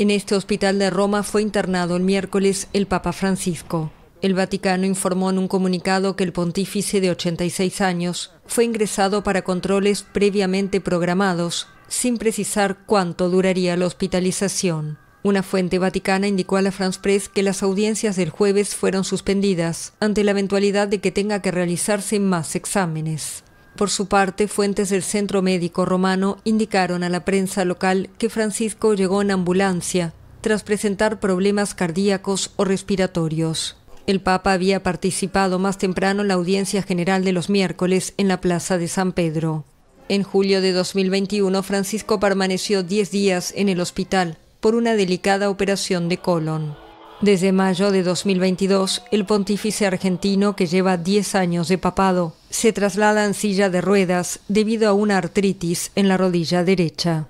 En este hospital de Roma fue internado el miércoles el Papa Francisco. El Vaticano informó en un comunicado que el pontífice de 86 años fue ingresado para controles previamente programados, sin precisar cuánto duraría la hospitalización. Una fuente vaticana indicó a la France Press que las audiencias del jueves fueron suspendidas ante la eventualidad de que tenga que realizarse más exámenes. Por su parte, fuentes del centro médico romano indicaron a la prensa local que Francisco llegó en ambulancia tras presentar problemas cardíacos o respiratorios. El Papa había participado más temprano en la audiencia general de los miércoles en la Plaza de San Pedro. En julio de 2021, Francisco permaneció 10 días en el hospital por una delicada operación de colon. Desde mayo de 2022, el pontífice argentino, que lleva 10 años de papado, se traslada en silla de ruedas debido a una artritis en la rodilla derecha.